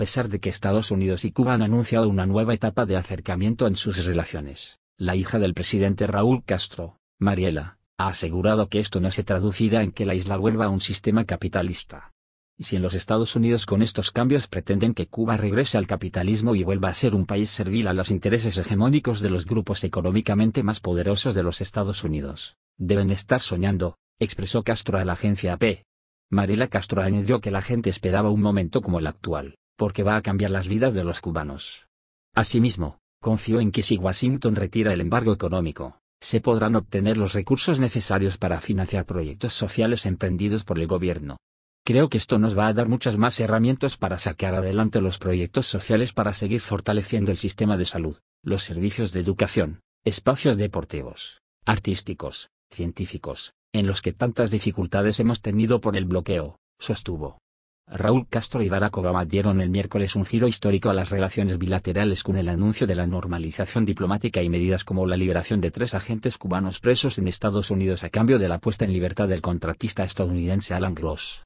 A pesar de que Estados Unidos y Cuba han anunciado una nueva etapa de acercamiento en sus relaciones, la hija del presidente Raúl Castro, Mariela, ha asegurado que esto no se traducirá en que la isla vuelva a un sistema capitalista. Y si en los Estados Unidos con estos cambios pretenden que Cuba regrese al capitalismo y vuelva a ser un país servil a los intereses hegemónicos de los grupos económicamente más poderosos de los Estados Unidos, deben estar soñando, expresó Castro a la agencia AP. Mariela Castro añadió que la gente esperaba un momento como el actual, porque va a cambiar las vidas de los cubanos. Asimismo, confío en que si Washington retira el embargo económico, se podrán obtener los recursos necesarios para financiar proyectos sociales emprendidos por el gobierno. Creo que esto nos va a dar muchas más herramientas para sacar adelante los proyectos sociales para seguir fortaleciendo el sistema de salud, los servicios de educación, espacios deportivos, artísticos, científicos, en los que tantas dificultades hemos tenido por el bloqueo, sostuvo. Raúl Castro y Barack Obama dieron el miércoles un giro histórico a las relaciones bilaterales con el anuncio de la normalización diplomática y medidas como la liberación de tres agentes cubanos presos en Estados Unidos a cambio de la puesta en libertad del contratista estadounidense Alan Gross.